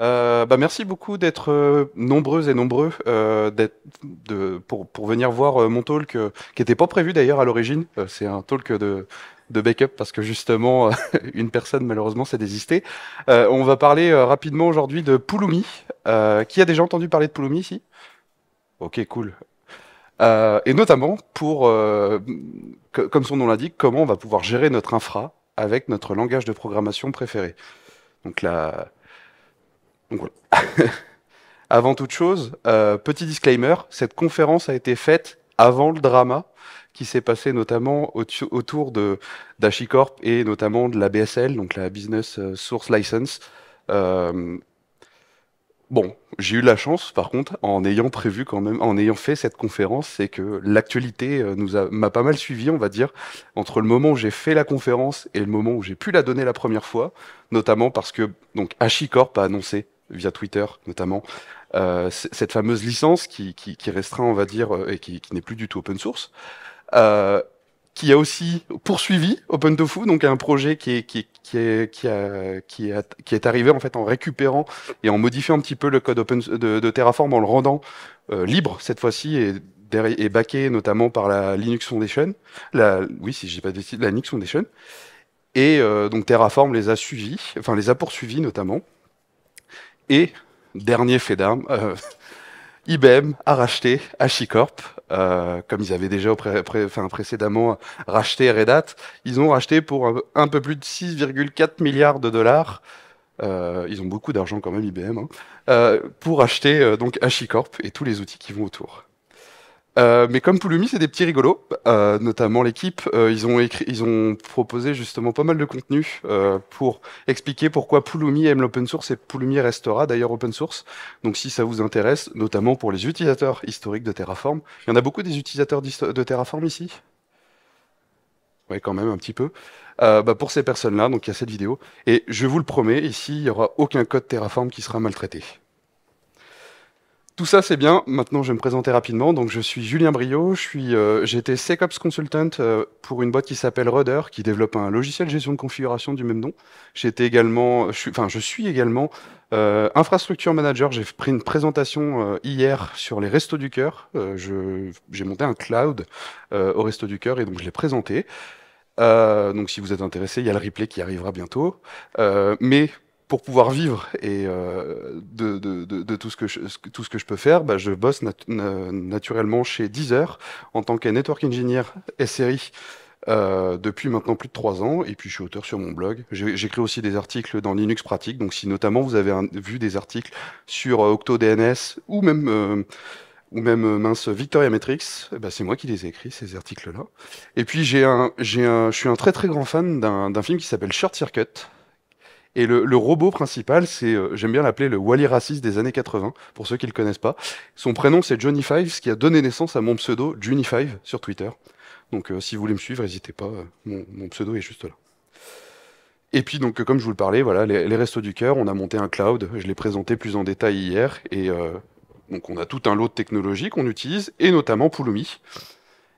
Euh, bah, merci beaucoup d'être euh, nombreuses et nombreux euh, de, pour, venir voir euh, mon talk qui n'était pas prévu d'ailleurs à l'origine. c'est un talk de, de backup parce que justement une personne malheureusement s'est désistée. on va parler rapidement aujourd'hui de Pulumi. qui a déjà entendu parler de Pouloumi ici Ok, cool. et notamment pour, comme son nom l'indique, comment on va pouvoir gérer notre infra avec notre langage de programmation préféré. Donc la, donc voilà. avant toute chose, euh, petit disclaimer, cette conférence a été faite avant le drama qui s'est passé notamment autour de et notamment de la BSL, donc la Business euh, Source License. Euh, bon, j'ai eu la chance, par contre, en ayant prévu quand même, en ayant fait cette conférence, c'est que l'actualité nous m'a pas mal suivi, on va dire, entre le moment où j'ai fait la conférence et le moment où j'ai pu la donner la première fois, notamment parce que donc HashiCorp a annoncé via Twitter notamment, euh, cette fameuse licence qui, qui, qui, restreint, on va dire, euh, et qui, qui n'est plus du tout open source. Euh, qui a aussi poursuivi OpenTofu, donc un projet qui est, qui, qui, est, qui, a, qui, est arrivé en fait en récupérant et en modifiant un petit peu le code open de, Terraform en le rendant euh, libre cette fois-ci et et backé notamment par la Linux Foundation, la oui si j'ai pas décidé la Linux Foundation et donc Terraform les a suivis, enfin les a poursuivis notamment et, dernier fait d'armes, euh, IBM a racheté HashiCorp, euh, comme ils avaient déjà précédemment racheté Red Hat, ils ont racheté pour un, peu plus de 6,4 milliards de dollars. Euh, ils ont beaucoup d'argent quand même IBM, hein, pour acheter donc HashiCorp et tous les outils qui vont autour. Euh, mais comme Pulumi, c'est des petits rigolos, euh, notamment l'équipe. Euh, ils ont écrit, ils ont proposé justement pas mal de contenu pour expliquer pourquoi Pulumi aime l'open source et Pulumi restera d'ailleurs open source. Donc si ça vous intéresse, notamment pour les utilisateurs historiques de Terraform, il y en a beaucoup des utilisateurs de Terraform ici. Oui, quand même un petit peu. bah pour ces personnes-là, donc il y a cette vidéo. Et je vous le promets, ici, il n'y aura aucun code Terraform qui sera maltraité. Tout ça, c'est bien. Maintenant, je vais me présenter rapidement. Donc, je suis Julien Brio. Je suis, euh, j'étais SecOps Consultant euh, pour une boîte qui s'appelle Rudder, qui développe un logiciel gestion de configuration du même nom. J'étais également, euh, je suis, enfin, je suis également infrastructure manager. J'ai pris une présentation hier sur les restos du cœur. j'ai monté un cloud au resto du cœur et donc je l'ai présenté. donc, si vous êtes intéressé, il y a le replay qui arrivera bientôt. mais pour pouvoir vivre et euh, de, tout, ce que je, tout ce que je peux faire, bah, je bosse naturellement chez Deezer en tant que network engineer SRI euh, depuis maintenant plus de trois ans. Et puis je suis auteur sur mon blog. J'écris aussi des articles dans Linux Pratique. Donc si notamment vous avez vu des articles sur euh, OctoDNS ou même... Euh, ou même mince Victoria Matrix, bah, c'est moi qui les ai écrits ces articles-là. Et puis j'ai un, j'ai un, je suis un très très grand fan d'un film qui s'appelle Short Circuit, et le, robot principal, c'est, euh, j'aime bien l'appeler le Wally Racist des années 80, pour ceux qui le connaissent pas. Son prénom, c'est Johnny Five, ce qui a donné naissance à mon pseudo Johnny Five sur Twitter. Donc euh, si vous voulez me suivre, n'hésitez pas, euh, mon, pseudo est juste là. Et puis donc comme je vous le parlais, voilà, les, restos du cœur, on a monté un cloud, je l'ai présenté plus en détail hier, et donc on a tout un lot de technologies qu'on utilise, et notamment Pulumi.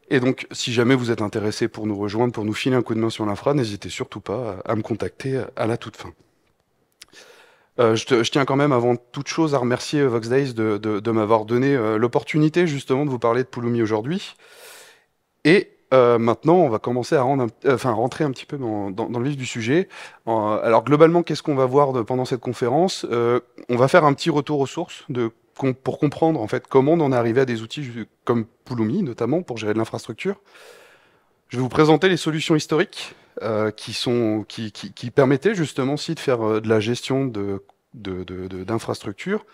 Et donc, si jamais vous êtes intéressé pour nous rejoindre, pour nous filer un coup de main sur l'infra, n'hésitez surtout pas à me contacter à la toute fin. Euh, je, tiens quand même, avant toute chose, à remercier euh, Vox de, m'avoir donné euh, l'opportunité justement de vous parler de Pouloumi aujourd'hui. Et maintenant, on va commencer à rentrer un petit peu dans, le vif du sujet. alors globalement, qu'est-ce qu'on va voir pendant cette conférence On va faire un petit retour aux sources pour comprendre en fait comment on en est arrivé à des outils comme Pouloumi, notamment pour gérer de l'infrastructure. Je vais vous présenter les solutions historiques euh, qui, sont, qui, permettaient justement aussi de faire euh, de la gestion de, d'infrastructures.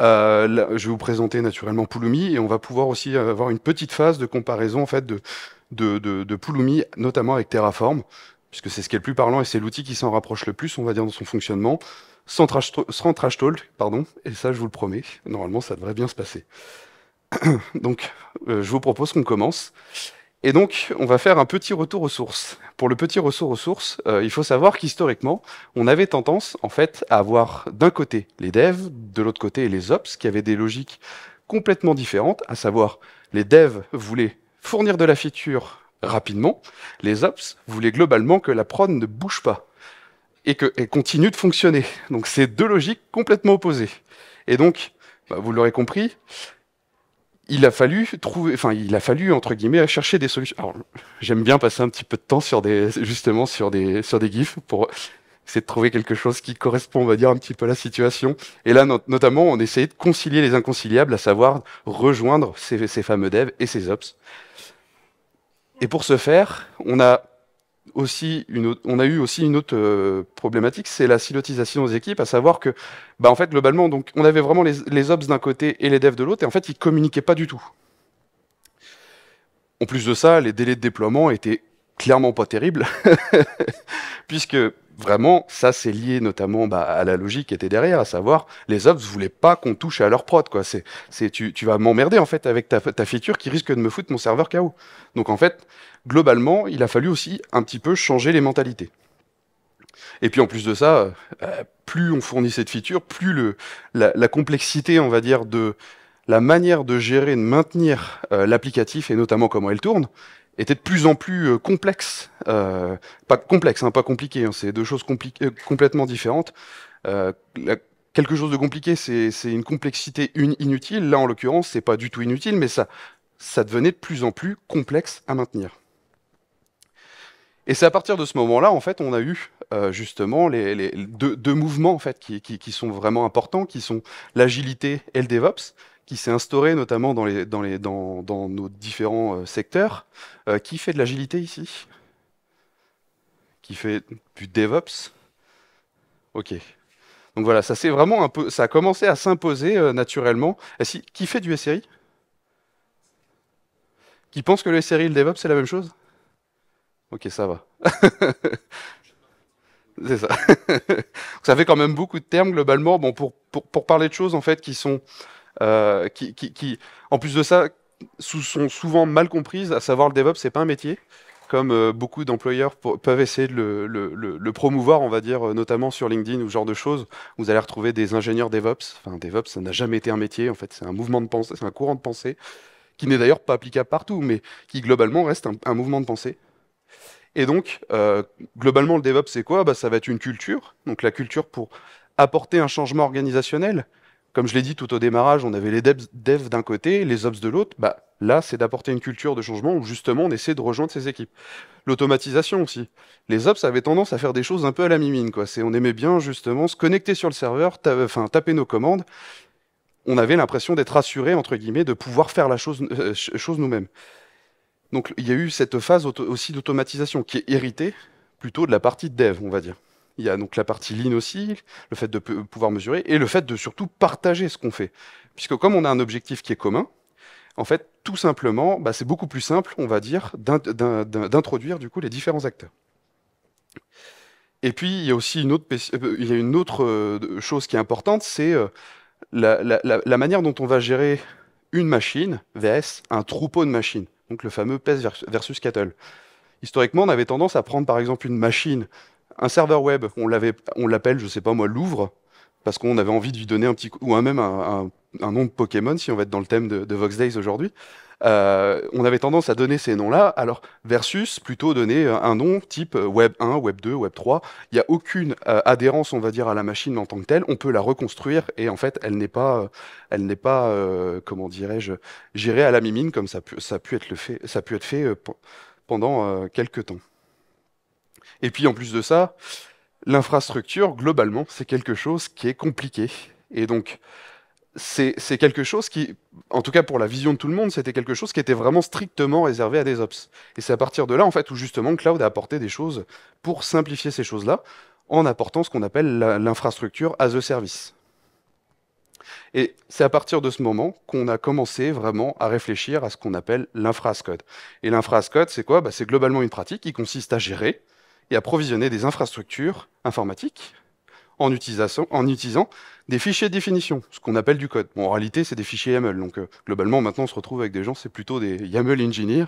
Euh, je vais vous présenter naturellement Pulumi et on va pouvoir aussi avoir une petite phase de comparaison en fait de, de, Pulumi, notamment avec Terraform, puisque c'est ce qui est le plus parlant et c'est l'outil qui s'en rapproche le plus, on va dire, dans son fonctionnement. Sans trash, talk, pardon, et ça je vous le promets, normalement ça devrait bien se passer. Donc, je vous propose qu'on commence. Et donc, on va faire un petit retour aux sources. Pour le petit retour aux sources, euh, il faut savoir qu'historiquement, on avait tendance, en fait, à avoir d'un côté les devs, de l'autre côté les ops, qui avaient des logiques complètement différentes, à savoir les devs voulaient fournir de la feature rapidement, les ops voulaient globalement que la prod ne bouge pas et qu'elle continue de fonctionner. Donc, c'est deux logiques complètement opposées. Et donc, bah, vous l'aurez compris, il a fallu trouver, enfin, il a fallu entre guillemets chercher des solutions. Alors, j'aime bien passer un petit peu de temps sur des, justement, sur des, sur des gifs pour essayer de trouver quelque chose qui correspond, on va dire, un petit peu à la situation. Et là, notamment, on essayait de concilier les inconciliables, à savoir rejoindre ces, ces fameux devs et ces ops. Et pour ce faire, on a on a eu aussi une autre euh, problématique, c'est la silotisation des équipes, à savoir que, bah, en fait, globalement, donc, on avait vraiment les, les ops d'un côté et les devs de l'autre, et en fait, ils communiquaient pas du tout. En plus de ça, les délais de déploiement étaient clairement pas terrible, puisque vraiment, ça c'est lié notamment bah, à la logique qui était derrière, à savoir les ops voulaient pas qu'on touche à leur prod. Quoi. C'est, tu, tu vas m'emmerder en fait avec ta, feature qui risque de me foutre mon serveur KO. Donc en fait, globalement, il a fallu aussi un petit peu changer les mentalités. Et puis en plus de ça, euh, plus on fournit cette feature, plus le, la, complexité, on va dire, de la manière de gérer, de maintenir euh, l'applicatif et notamment comment elle tourne, était de plus en plus euh, complexe, euh, pas complexe, hein, pas compliqué, hein, c'est deux choses euh, complètement différentes. quelque chose de compliqué, c'est une complexité inutile. Là, en l'occurrence, c'est pas du tout inutile, mais ça, ça devenait de plus en plus complexe à maintenir. Et c'est à partir de ce moment-là, en fait, on a eu justement les, deux, mouvements en fait qui sont vraiment importants, qui sont l'agilité et le DevOps qui s'est instauré notamment dans, nos différents euh, secteurs. Euh, qui fait de l'agilité ici Qui fait du DevOps Ok. Donc voilà, ça c'est vraiment ça a commencé à s'imposer euh, naturellement. qui fait du SRI Qui pense que le SRI et le DevOps c'est la même chose Ok, ça va. c'est ça. ça fait quand même beaucoup de termes globalement. Bon, pour, parler de choses en fait qui sont euh, qui, en plus de ça, sont souvent mal comprises, à savoir le DevOps, c'est pas un métier, comme euh, beaucoup d'employeurs peuvent essayer de le, promouvoir, on va dire, euh, notamment sur LinkedIn ou ce genre de choses. Vous allez retrouver des ingénieurs DevOps. Enfin, DevOps, ça n'a jamais été un métier, en fait, c'est un mouvement de pensée, c'est un courant de pensée, qui n'est d'ailleurs pas applicable partout, mais qui globalement reste un, mouvement de pensée. Et donc, globalement, le DevOps, c'est quoi bah, Ça va être une culture. Donc, la culture pour apporter un changement organisationnel comme je l'ai dit tout au démarrage, on avait les devs d'un côté, les ops de l'autre. Bah, là, c'est d'apporter une culture de changement où justement on essaie de rejoindre ces équipes. L'automatisation aussi. Les ops avaient tendance à faire des choses un peu à la mimine. Quoi. C'est, on aimait bien justement se connecter sur le serveur, taper nos commandes. On avait l'impression d'être assuré, entre guillemets, de pouvoir faire la euh, chose, nous-mêmes. Donc il y a eu cette phase aussi d'automatisation qui est héritée plutôt de la partie dev, on va dire. Il y a donc la partie lean aussi, le fait de pouvoir mesurer et le fait de surtout partager ce qu'on fait. Puisque comme on a un objectif qui est commun, en fait, tout simplement, bah, c'est beaucoup plus simple, on va dire, d'introduire du coup les différents acteurs. Et puis, il y a aussi une autre, euh, euh, chose qui est importante, c'est euh, la, manière dont on va gérer une machine, VS, un troupeau de machines, donc le fameux PES versus cattle. Historiquement, on avait tendance à prendre par exemple une machine un serveur web, on l'appelle, je sais pas moi, Louvre, parce qu'on avait envie de lui donner un petit ou même un, nom de Pokémon, si on va être dans le thème de, Vox Days aujourd'hui. Euh, on avait tendance à donner ces noms-là, alors versus plutôt donner euh, un nom type euh, Web 1, Web 2, Web 3. Il n'y a aucune adhérence, on va dire, à la machine en tant que telle. On peut la reconstruire et en fait, elle n'est pas, elle n'est pas, comment dirais-je, gérée à la mimine comme ça, ça pu être le fait, ça a pu être fait pendant quelques temps. Et puis en plus de ça, l'infrastructure, globalement, c'est quelque chose qui est compliqué. Et donc, c'est quelque chose qui, en tout cas pour la vision de tout le monde, c'était quelque chose qui était vraiment strictement réservé à des ops. Et c'est à partir de là, en fait, où justement cloud a apporté des choses pour simplifier ces choses-là, en apportant ce qu'on appelle l'infrastructure as a service. Et c'est à partir de ce moment qu'on a commencé vraiment à réfléchir à ce qu'on appelle l'infra-as-code. Et l'infra-as-code, c'est quoi bah, C'est globalement une pratique qui consiste à gérer et approvisionner des infrastructures informatiques en, utilisant des fichiers de définition, ce qu'on appelle du code. en réalité, c'est des fichiers YAML. Donc, euh, globalement, maintenant, on se retrouve avec des gens, c'est plutôt des YAML engineers.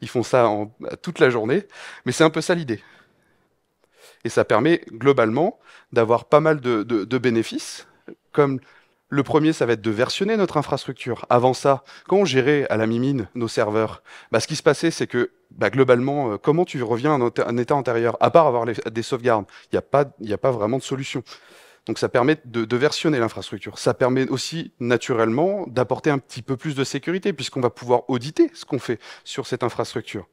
Ils font ça toute la journée, mais c'est un peu ça l'idée. Et ça permet, globalement, d'avoir pas mal de, bénéfices, comme le premier, ça va être de versionner notre infrastructure. Avant ça, quand on gérait à la mimine nos serveurs, bah, ce qui se passait, c'est que bah, globalement, euh, comment tu reviens à un, état antérieur À part avoir des sauvegardes, il n'y a, pas, a pas vraiment de solution. Donc ça permet de, versionner l'infrastructure. Ça permet aussi naturellement d'apporter un petit peu plus de sécurité puisqu'on va pouvoir auditer ce qu'on fait sur cette infrastructure.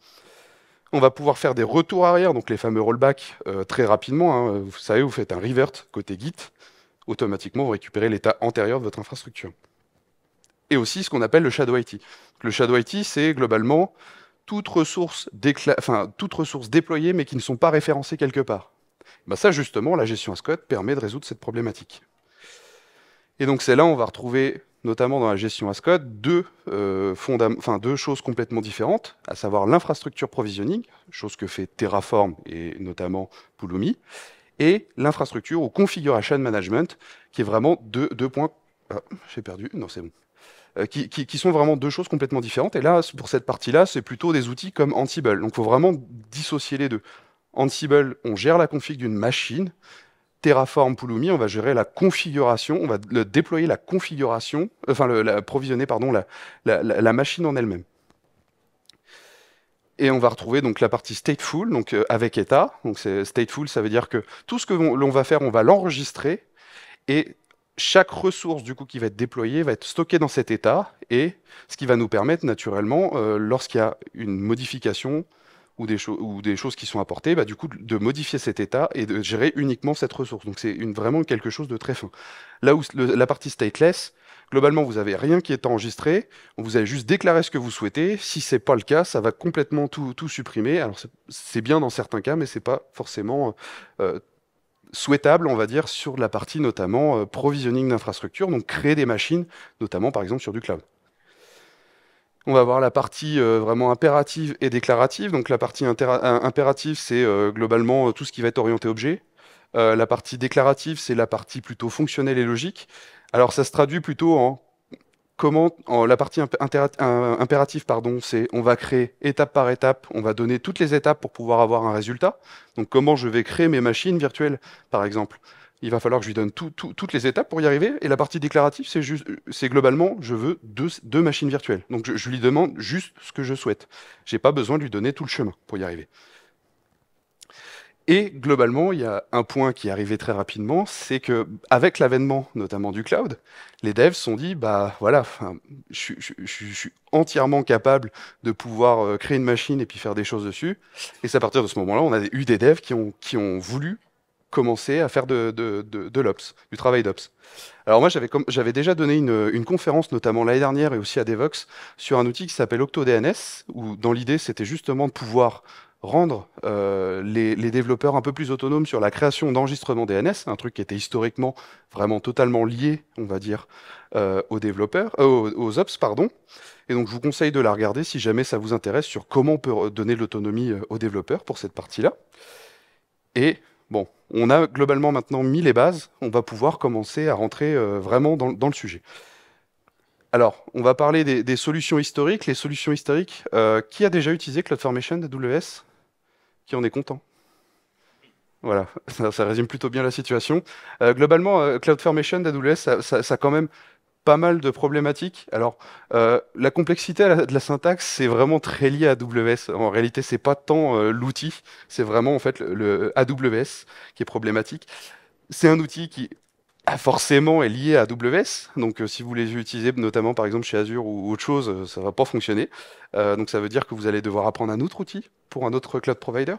On va pouvoir faire des retours arrière, donc les fameux rollbacks, euh, très rapidement. Hein. Vous savez, vous faites un revert côté Git, automatiquement vous récupérez l'état antérieur de votre infrastructure. Et aussi ce qu'on appelle le shadow IT. le shadow IT, c'est globalement toutes ressources, enfin, déployées mais qui ne sont pas référencées quelque part. Ben ça, justement, la gestion ASCODE permet de résoudre cette problématique. Et donc, c'est là on va retrouver, notamment dans la gestion ASCODE, deux, euh, deux choses complètement différentes, à savoir l'infrastructure provisioning, chose que fait Terraform et notamment Pulumi, et l'infrastructure ou configuration management, qui est vraiment deux, deux points. Ah, j'ai perdu, non, c'est bon. Euh, qui, sont vraiment deux choses complètement différentes. Et là, pour cette partie-là, c'est plutôt des outils comme Ansible. Donc, il faut vraiment dissocier les deux. Ansible, on gère la config d'une machine. Terraform Pulumi, on va gérer la configuration, on va déployer la configuration, enfin, provisionner pardon, la, machine en elle-même. Et on va retrouver donc la partie stateful, donc euh, avec état. Donc stateful, ça veut dire que tout ce que l'on va faire, on va l'enregistrer et chaque ressource du coup qui va être déployée va être stockée dans cet état et ce qui va nous permettre naturellement, euh, lorsqu'il y a une modification ou des, ou des choses qui sont apportées, bah, du coup de modifier cet état et de gérer uniquement cette ressource. Donc c'est vraiment quelque chose de très fin. Là où la partie stateless, globalement vous n'avez rien qui est enregistré, vous avez juste déclaré ce que vous souhaitez. Si c'est pas le cas, ça va complètement tout, tout supprimer. Alors c'est bien dans certains cas, mais c'est pas forcément euh, souhaitable, on va dire, sur la partie notamment provisionning euh, provisioning d'infrastructures, donc créer des machines, notamment par exemple sur du cloud. On va voir la partie euh, vraiment impérative et déclarative. Donc la partie euh, impérative, c'est globalement tout ce qui va être orienté objet. la partie déclarative, c'est la partie plutôt fonctionnelle et logique. Alors ça se traduit plutôt en la partie impérative, pardon, c'est on va créer étape par étape, on va donner toutes les étapes pour pouvoir avoir un résultat. Donc comment je vais créer mes machines virtuelles, par exemple. Il va falloir que je lui donne toutes les étapes pour y arriver. Et la partie déclarative, c'est juste, c'est globalement, je veux deux, machines virtuelles. Donc je, lui demande juste ce que je souhaite. n'ai pas besoin de lui donner tout le chemin pour y arriver. Et globalement, il y a un point qui est arrivé très rapidement, c'est que avec l'avènement notamment du cloud, les devs sont dit bah voilà, je, suis entièrement capable de pouvoir euh, créer une machine et puis faire des choses dessus. Et c'est à partir de ce moment-là, on a eu des devs qui ont, voulu commencer à faire de, l'ops, du travail d'ops. Alors moi, j'avais déjà donné une, conférence, notamment l'année dernière et aussi à DevOps, sur un outil qui s'appelle OctoDNS, où dans l'idée, c'était justement de pouvoir rendre euh, les, développeurs un peu plus autonomes sur la création d'enregistrements DNS, un truc qui était historiquement vraiment totalement lié, on va dire, euh, aux développeurs, euh, aux, ops, pardon. Et donc je vous conseille de la regarder si jamais ça vous intéresse sur comment on peut donner de l'autonomie aux développeurs pour cette partie-là. Et bon, on a globalement maintenant mis les bases, on va pouvoir commencer à rentrer vraiment dans, le sujet. Alors, on va parler des, solutions historiques. Les solutions historiques, qui a déjà utilisé CloudFormation AWS qui en est content. Voilà, ça, résume plutôt bien la situation. Euh, globalement, euh, CloudFormation d'AWS, ça, a quand même pas mal de problématiques. Alors, euh, la complexité de la syntaxe, c'est vraiment très lié à AWS. En réalité, c'est pas tant l'outil, c'est vraiment en fait le, AWS qui est problématique. C'est un outil qui forcément est lié à AWS. Donc, euh, si vous les utilisez notamment par exemple chez Azure ou autre chose, euh, ça va pas fonctionner. Euh, donc, ça veut dire que vous allez devoir apprendre un autre outil pour un autre cloud provider.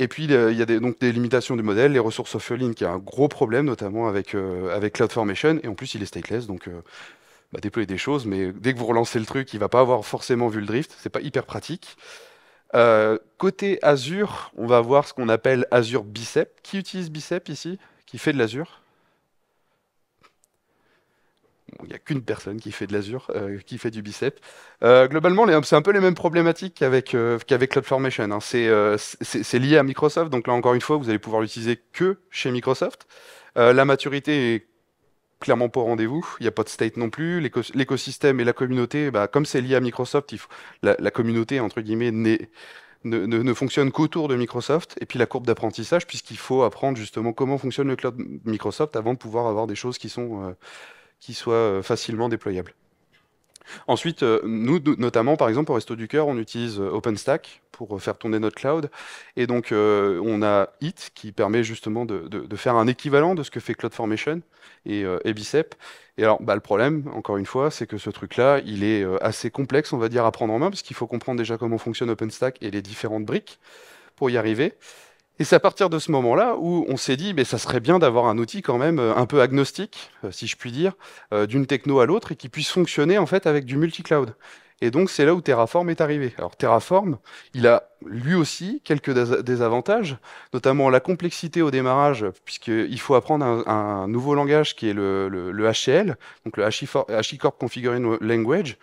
Et puis, il y a des, donc des limitations du modèle, les ressources offline qui est un gros problème, notamment avec, avec CloudFormation. Et en plus, il est stateless, donc bah, déployer des choses, mais dès que vous relancez le truc, il va pas avoir forcément vu le drift. C'est pas hyper pratique. côté Azure, on va voir ce qu'on appelle Azure Bicep. Qui utilise Bicep ici Qui fait de l'Azure il n'y a qu'une personne qui fait de l'azur, euh, qui fait du bicep. Euh, globalement, c'est un peu les mêmes problématiques euh, qu'avec CloudFormation. Hein. C'est lié à Microsoft, donc là encore une fois, vous allez pouvoir l'utiliser que chez Microsoft. la maturité est clairement pas au rendez-vous. Il n'y a pas de state non plus. L'écosystème et la communauté, bah, comme c'est lié à Microsoft, la, communauté, entre guillemets, Ne, fonctionne qu'autour de Microsoft, et puis la courbe d'apprentissage, puisqu'il faut apprendre justement comment fonctionne le cloud Microsoft avant de pouvoir avoir des choses qui sont, qui soit euh, facilement déployable. Ensuite, euh, nous, notamment, par exemple, au Resto du Cœur, on utilise euh, OpenStack pour faire tourner notre cloud. Et donc, on a Hit qui permet justement de, faire un équivalent de ce que fait CloudFormation et, et Et alors, bah, le problème, encore une fois, c'est que ce truc-là, il est assez complexe, on va dire, à prendre en main, parce qu'il faut comprendre déjà comment fonctionne OpenStack et les différentes briques pour y arriver. Et c'est à partir de ce moment-là où on s'est dit, mais ça serait bien d'avoir un outil quand même euh, un peu agnostique, euh, si je puis dire, euh, d'une techno à l'autre et qui puisse fonctionner en fait avec du multi-cloud. Et donc c'est là où Terraform est arrivé. Alors Terraform, il a lui aussi quelques désavantages, notamment la complexité au démarrage, puisqu'il faut apprendre un, nouveau langage qui est le, le, HCL, donc le HashiCorp Configuring Language,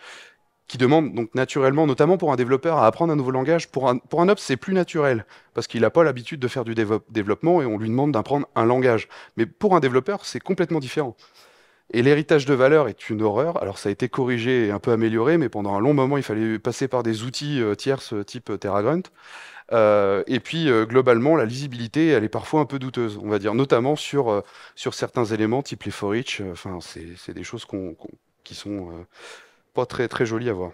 qui demande donc naturellement, notamment pour un développeur, à apprendre un nouveau langage. Pour un, pour un ops, c'est plus naturel, parce qu'il n'a pas l'habitude de faire du développement et on lui demande d'apprendre un langage. Mais pour un développeur, c'est complètement différent. Et l'héritage de valeur est une horreur. Alors ça a été corrigé et un peu amélioré, mais pendant un long moment, il fallait passer par des outils euh, tierces euh, type euh, TerraGrunt. et puis globalement, la lisibilité, elle est parfois un peu douteuse, on va dire, notamment sur, sur certains éléments type les for Enfin, c'est des choses qui sont pas très, très joli à voir.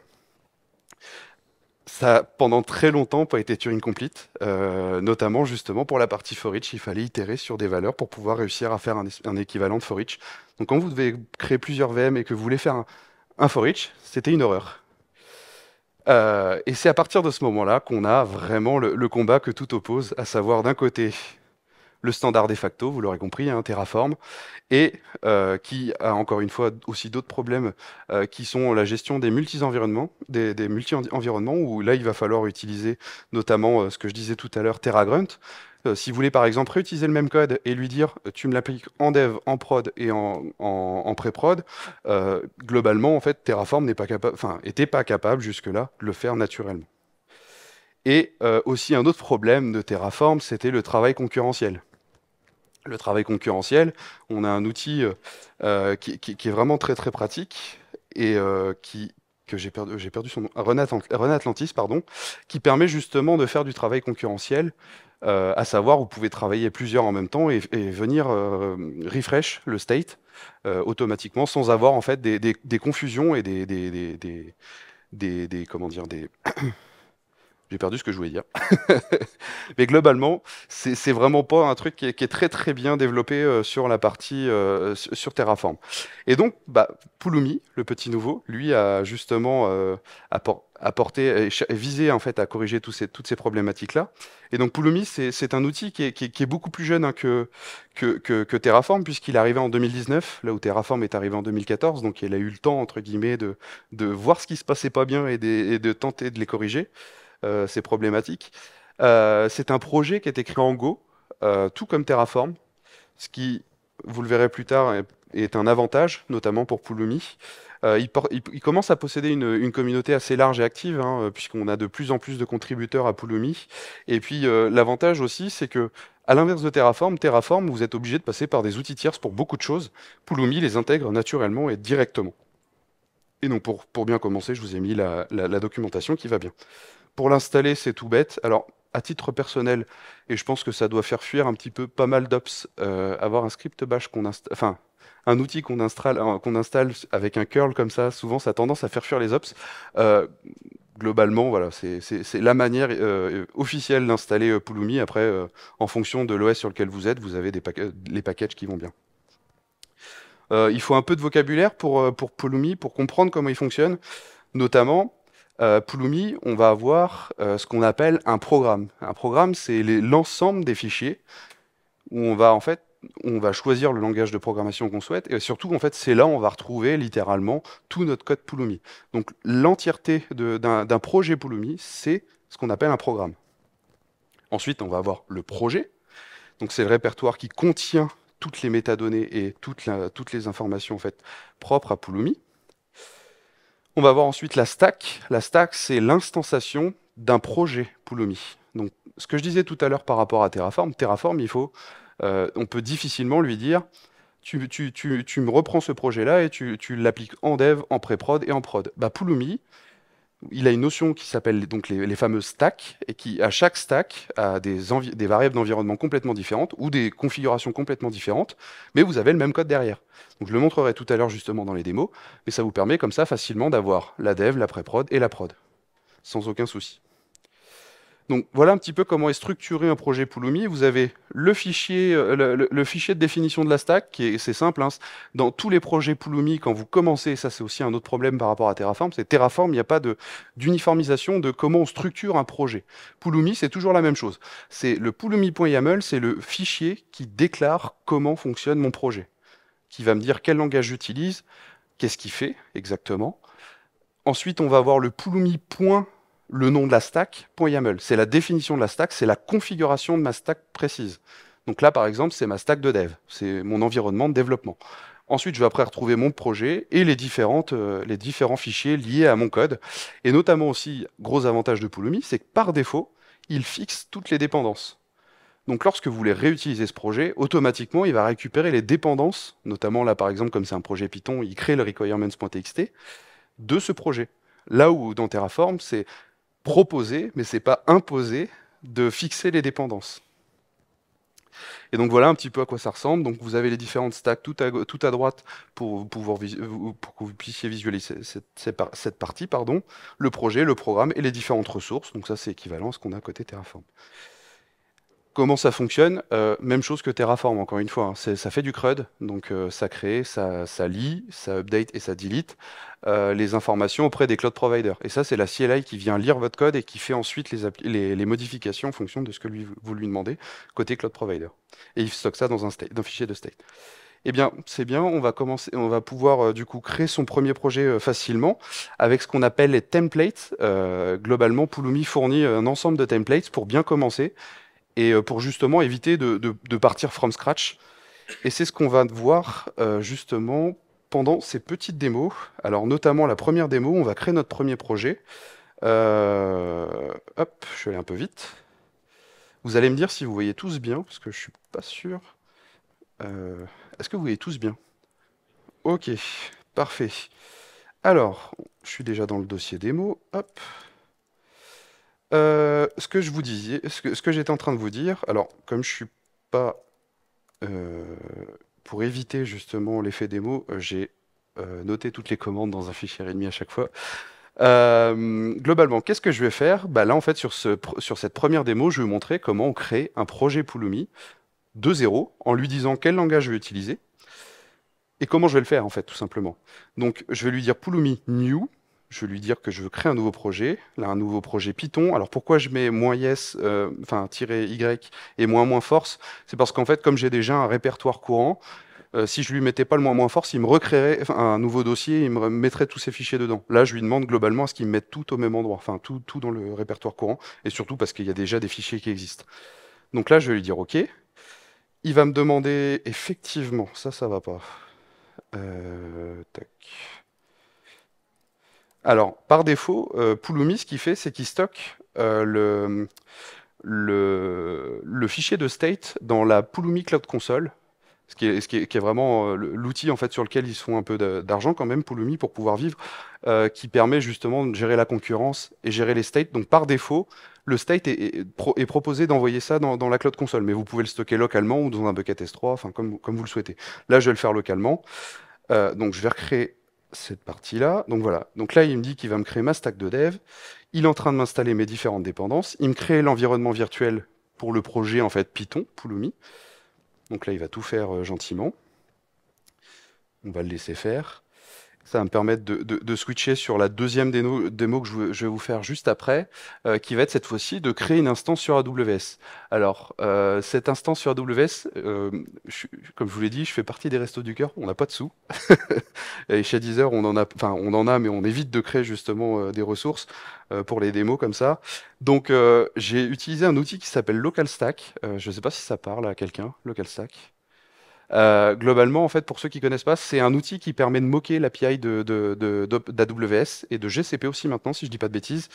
Ça, pendant très longtemps, pas été Turing complete, euh, notamment justement pour la partie for each, il fallait itérer sur des valeurs pour pouvoir réussir à faire un, équivalent de for each. Donc quand vous devez créer plusieurs VM et que vous voulez faire un, for each, c'était une horreur. Euh, et c'est à partir de ce moment-là qu'on a vraiment le, le combat que tout oppose, à savoir d'un côté le standard de facto, vous l'aurez compris, hein, Terraform, et euh, qui a encore une fois aussi d'autres problèmes euh, qui sont la gestion des multi-environnements, des, où là il va falloir utiliser notamment euh, ce que je disais tout à l'heure, TerraGrunt. si vous voulez par exemple réutiliser le même code et lui dire tu me l'appliques en dev, en prod et en, pré-prod, globalement en fait Terraform n'est pas, était pas capable jusque-là de le faire naturellement. Et aussi un autre problème de Terraform, c'était le travail concurrentiel le travail concurrentiel. On a un outil euh, euh, qui, est vraiment très très pratique et euh, qui que j'ai perdu, j'ai perdu son nom, Atlantis, pardon, qui permet justement de faire du travail concurrentiel, à savoir vous pouvez travailler plusieurs en même temps et, venir refresh le state automatiquement sans avoir en fait des, confusions et des, des, des comment dire des j'ai perdu ce que je voulais dire. Mais globalement, c'est vraiment pas un truc qui est, très très bien développé euh, sur la partie euh, sur Terraform. Et donc, bah, Pulumi, le petit nouveau, lui a justement euh, visé en fait à corriger toutes ces problématiques là. Et donc Pulumi, c'est un outil qui est, beaucoup plus jeune hein, que, que, Terraform puisqu'il est arrivé en 2019, là où Terraform est arrivé en 2014. Donc il a eu le temps entre guillemets de, de voir ce qui se passait pas bien et de, et de tenter de les corriger. Euh, c'est problématique. Euh, c'est un projet qui est écrit en Go, euh, tout comme Terraform, ce qui, vous le verrez plus tard, est un avantage, notamment pour Pulumi. il, commence à posséder une, communauté assez large et active, hein, puisqu'on a de plus en plus de contributeurs à Pulumi. Et puis l'avantage aussi, c'est que à l'inverse de Terraform, Terraform, vous êtes obligé de passer par des outils tierces pour beaucoup de choses. Pulumi les intègre naturellement et directement. Et donc pour, bien commencer, je vous ai mis la, la documentation qui va bien. Pour l'installer, c'est tout bête. Alors, à titre personnel, et je pense que ça doit faire fuir un petit peu pas mal d'ops, euh, avoir un script bash qu'on installe, enfin, un outil qu'on installe, installe avec un curl comme ça, souvent ça a tendance à faire fuir les ops. Euh, globalement, voilà, c'est la manière euh, officielle d'installer Pulumi. Après, en fonction de l'OS sur lequel vous êtes, vous avez des les packages qui vont bien. il faut un peu de vocabulaire pour, pour Pulumi, pour comprendre comment il fonctionne, notamment euh, Pulumi, on va avoir euh, ce qu'on appelle un programme. Un programme, c'est l'ensemble des fichiers où on va en fait on va choisir le langage de programmation qu'on souhaite et surtout en fait c'est là où on va retrouver littéralement tout notre code Pulumi. Donc l'entièreté d'un projet Pulumi, c'est ce qu'on appelle un programme. Ensuite, on va avoir le projet. Donc c'est le répertoire qui contient toutes les métadonnées et toutes les informations en fait propres à Pulumi. On va voir ensuite la stack. La stack, c'est l'instanciation d'un projet Pulumi. Donc, ce que je disais tout à l'heure par rapport à Terraform, Terraform, il faut, euh, on peut difficilement lui dire tu, me reprends ce projet-là et tu, l'appliques en dev, en pré-prod et en prod. Bah, Pulumi, il a une notion qui s'appelle donc les, fameuses stacks, et qui, à chaque stack, a des, variables d'environnement complètement différentes ou des configurations complètement différentes, mais vous avez le même code derrière. Donc je le montrerai tout à l'heure justement dans les démos, mais ça vous permet comme ça facilement d'avoir la dev, la pré-prod et la prod, sans aucun souci. Donc voilà un petit peu comment est structuré un projet Pulumi. Vous avez le fichier, euh, le, fichier de définition de la stack, qui est c'est simple. Hein. Dans tous les projets Pulumi, quand vous commencez, ça c'est aussi un autre problème par rapport à Terraform, c'est Terraform, il n'y a pas d'uniformisation de, comment on structure un projet. Pulumi, c'est toujours la même chose. C'est le pulumi.yaml, c'est le fichier qui déclare comment fonctionne mon projet, qui va me dire quel langage j'utilise, qu'est-ce qu'il fait exactement. Ensuite, on va avoir le pulumi.yaml le nom de la stack C'est la définition de la stack, c'est la configuration de ma stack précise. Donc là, par exemple, c'est ma stack de dev, c'est mon environnement de développement. Ensuite, je vais après retrouver mon projet et les, différentes, euh, les différents fichiers liés à mon code. Et notamment aussi, gros avantage de Pulumi, c'est que par défaut, il fixe toutes les dépendances. Donc lorsque vous voulez réutiliser ce projet, automatiquement, il va récupérer les dépendances, notamment là, par exemple, comme c'est un projet Python, il crée le requirements.txt de ce projet. Là où dans Terraform, c'est proposer, mais ce n'est pas imposer, de fixer les dépendances. Et donc voilà un petit peu à quoi ça ressemble. Donc vous avez les différentes stacks tout à, tout à droite pour, pouvoir que vous puissiez visualiser cette, cette, partie, pardon, le projet, le programme et les différentes ressources. Donc ça c'est équivalent à ce qu'on a côté Terraform. Comment ça fonctionne euh, Même chose que Terraform, encore une fois. Hein. Ça fait du CRUD, donc euh, ça crée, ça, ça, lit, ça update et ça delete euh, les informations auprès des cloud providers. Et ça, c'est la CLI qui vient lire votre code et qui fait ensuite les, les, modifications en fonction de ce que vous lui demandez côté cloud provider. Et il stocke ça dans un, state, dans fichier de state. Eh bien, c'est bien, on va, commencer, on va pouvoir du coup créer son premier projet facilement avec ce qu'on appelle les templates. globalement, Pulumi fournit un ensemble de templates pour bien commencer et euh, pour justement éviter de, partir from scratch. Et c'est ce qu'on va voir euh, justement pendant ces petites démos. Alors notamment la première démo, on va créer notre premier projet. Euh, hop, je suis allé un peu vite. Vous allez me dire si vous voyez tous bien, parce que je suis pas sûr. Est-ce que vous voyez tous bien Ok, parfait. Alors, je suis déjà dans le dossier démo. Hop, euh, ce que je vous disais, ce que, j'étais en train de vous dire, alors comme je suis pas euh, pour éviter justement l'effet démo, euh, j'ai noté toutes les commandes dans un fichier demi à chaque fois. globalement, qu'est-ce que je vais faire bah Là, en fait, sur, ce, sur cette première démo, je vais vous montrer comment on crée un projet Pulumi de zéro en lui disant quel langage je vais utiliser et comment je vais le faire, en fait, tout simplement. Donc, je vais lui dire Pulumi new, je vais lui dire que je veux créer un nouveau projet, là un nouveau projet Python. Alors pourquoi je mets moins yes, euh, enfin y et moins moins force C'est parce qu'en fait, comme j'ai déjà un répertoire courant, euh, si je lui mettais pas le moins moins force, il me recréerait un nouveau dossier, il me mettrait tous ses fichiers dedans. Là, je lui demande globalement à ce qu'il me mette tout au même endroit, enfin tout, dans le répertoire courant, et surtout parce qu'il y a déjà des fichiers qui existent. Donc là, je vais lui dire OK. Il va me demander effectivement, ça, ça va pas. Euh, tac. Alors, par défaut, euh, Pulumi, ce qu'il fait, c'est qu'il stocke euh, le, fichier de state dans la Pulumi Cloud Console, ce qui est, vraiment euh, l'outil en fait sur lequel ils font un peu d'argent quand même, Pulumi, pour pouvoir vivre, qui permet justement de gérer la concurrence et gérer les states. Donc, par défaut, le state est, proposé d'envoyer ça dans, la Cloud Console, mais vous pouvez le stocker localement ou dans un bucket S3, comme, comme vous le souhaitez. Là, je vais le faire localement. donc, je vais recréer cette partie-là. Donc voilà. Donc là, il me dit qu'il va me créer ma stack de dev. Il est en train de m'installer mes différentes dépendances. Il me crée l'environnement virtuel pour le projet en fait Python, Pulumi. Donc là, il va tout faire euh, gentiment. On va le laisser faire. Ça va me permettre de, switcher sur la deuxième démo, que je, vais vous faire juste après, euh, qui va être cette fois-ci de créer une instance sur AWS. Alors, euh, cette instance sur AWS, euh, comme je vous l'ai dit, je fais partie des restos du cœur, on n'a pas de sous. Et chez Deezer, on en a, enfin, on en a, mais on évite de créer justement des ressources pour les démos comme ça. Donc, j'ai utilisé un outil qui s'appelle LocalStack. je ne sais pas si ça parle à quelqu'un, LocalStack. Euh, globalement, en fait, pour ceux qui connaissent pas, c'est un outil qui permet de moquer l'API d'AWS et de GCP aussi maintenant, si je ne dis pas de bêtises.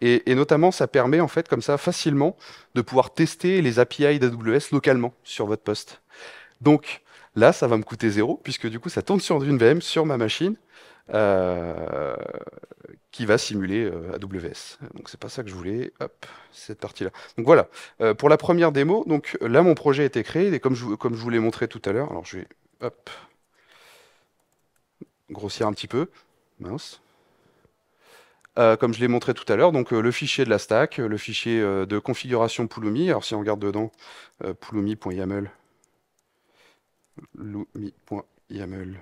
Et, notamment, ça permet en fait comme ça facilement de pouvoir tester les API d'AWS localement sur votre poste. Donc là, ça va me coûter zéro puisque du coup, ça tourne sur une VM sur ma machine. Euh, qui va simuler euh, AWS. Donc c'est pas ça que je voulais. cette partie-là. Donc voilà, euh, pour la première démo, donc là mon projet a été créé, et comme je, vous l'ai montré tout à l'heure, alors je vais grossir un petit peu. Mince. comme je l'ai montré tout à l'heure, donc le fichier de la stack, le fichier de configuration Pulumi. Alors si on regarde dedans, pulumi.yaml, pulumi.yaml,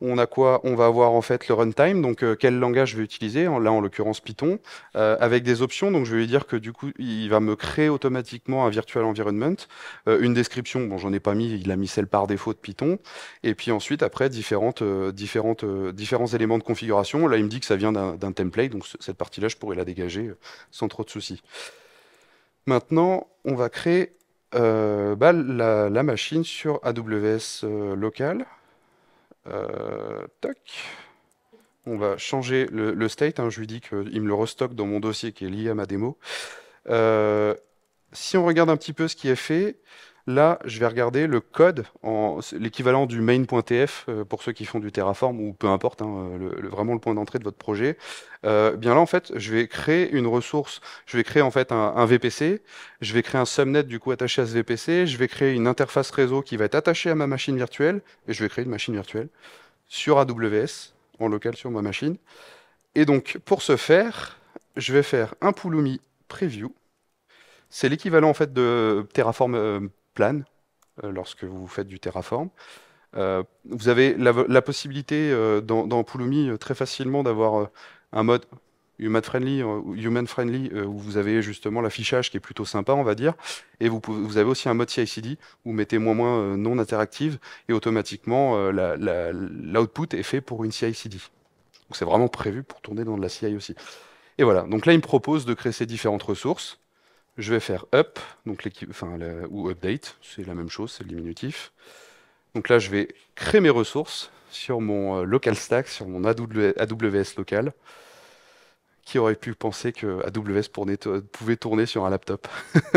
on a quoi On va avoir en fait le runtime, donc euh, quel langage je vais utiliser, là en l'occurrence Python, euh, avec des options. Donc je vais lui dire que du coup, il va me créer automatiquement un virtual environment, euh, une description, bon j'en ai pas mis, il a mis celle par défaut de Python, et puis ensuite après différentes, différentes, différents éléments de configuration. Là il me dit que ça vient d'un template, donc cette partie-là je pourrais la dégager sans trop de soucis. Maintenant, on va créer bah, la, machine sur AWS local. Euh, toc. On va changer le, state. Hein. je lui dis qu'il me le restocke dans mon dossier qui est lié à ma démo. Euh, si on regarde un petit peu ce qui est fait, Là, je vais regarder le code, l'équivalent du main.tf euh, pour ceux qui font du Terraform ou peu importe, hein, euh, vraiment le point d'entrée de votre projet. Euh, bien là, en fait, je vais créer une ressource, je vais créer en fait un, VPC, je vais créer un subnet du coup attaché à ce VPC, je vais créer une interface réseau qui va être attachée à ma machine virtuelle et je vais créer une machine virtuelle sur AWS en local sur ma machine. Et donc, pour ce faire, je vais faire un Pulumi preview. C'est l'équivalent en fait de Terraform plane euh, lorsque vous faites du Terraform. Euh, vous avez la, possibilité euh, dans, dans Pulumi très facilement d'avoir un mode human friendly, human friendly où vous avez justement l'affichage qui est plutôt sympa, on va dire. Et vous, avez aussi un mode CI/CD où vous mettez moins moins non interactive et automatiquement l'output est fait pour une CI/CD. Donc c'est vraiment prévu pour tourner dans de la CI aussi. Et voilà. Donc là, il me propose de créer ces différentes ressources. Je vais faire up, donc enfin, ou update, c'est la même chose, c'est le diminutif. Donc là, je vais créer mes ressources sur mon euh, local stack, sur mon AWS local. Qui aurait pu penser que AWS pouvait tourner sur un laptop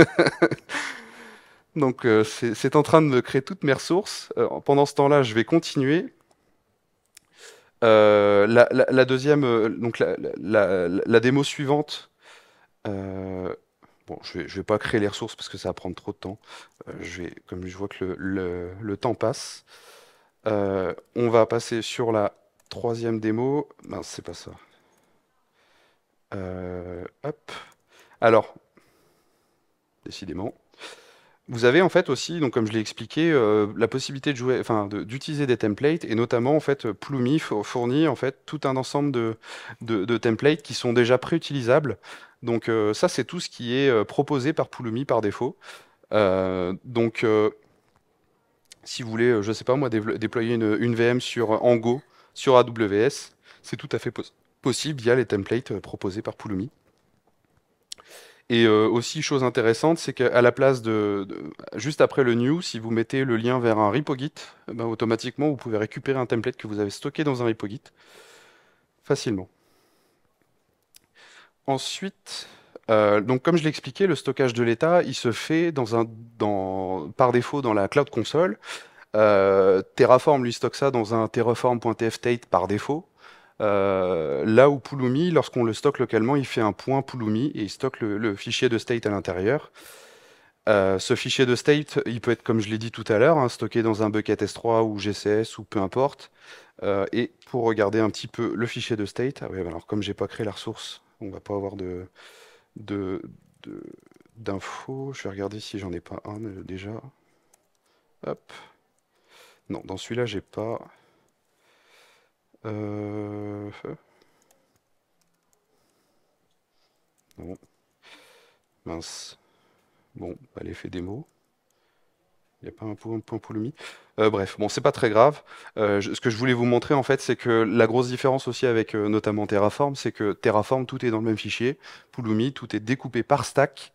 Donc euh, c'est en train de créer toutes mes ressources. Euh, pendant ce temps-là, je vais continuer. la, deuxième, donc la, la démo suivante, Bon, je ne vais, pas créer les ressources parce que ça va prendre trop de temps. Euh, comme je vois que le, temps passe, euh, on va passer sur la troisième démo. Ben, c'est pas ça. Euh, Alors, décidément vous avez en fait aussi, donc comme je l'ai expliqué, euh, la possibilité d'utiliser des templates et notamment en fait fournit en fait tout un ensemble de, templates qui sont déjà préutilisables. Donc euh, ça c'est tout ce qui est euh, proposé par Pulumi par défaut. donc si vous voulez, je sais pas moi, déployer une, une VM sur Ango, sur AWS, c'est tout à fait possible via les templates proposés par Pulumi. Et euh, aussi, chose intéressante, c'est qu'à la place de, Juste après le new, si vous mettez le lien vers un repo Git, eh ben, automatiquement, vous pouvez récupérer un template que vous avez stocké dans un repo Git facilement. Ensuite, euh, donc comme je l'expliquais, le stockage de l'état, il se fait dans un, par défaut dans la Cloud Console. Euh, terraform lui stocke ça dans un terraform.tfstate par défaut. Euh, là où Pulumi, lorsqu'on le stocke localement, il fait un point Pulumi et il stocke le, fichier de state à l'intérieur. Euh, ce fichier de state, il peut être, comme je l'ai dit tout à l'heure, hein, stocké dans un bucket S3 ou GCS ou peu importe. Euh, et pour regarder un petit peu le fichier de state, comme ah je alors comme j'ai pas créé la ressource, on va pas avoir de d'infos. Je vais regarder si j'en ai pas un déjà. Hop. Non, dans celui-là, j'ai pas. Euh, non. Mince. Bon, pas bah, l'effet démo. Il n'y a pas un point, pour euh, bref, bon, c'est pas très grave. Euh, ce que je voulais vous montrer, en fait, c'est que la grosse différence aussi avec notamment Terraform, c'est que Terraform, tout est dans le même fichier. Pulumi, tout est découpé par stack,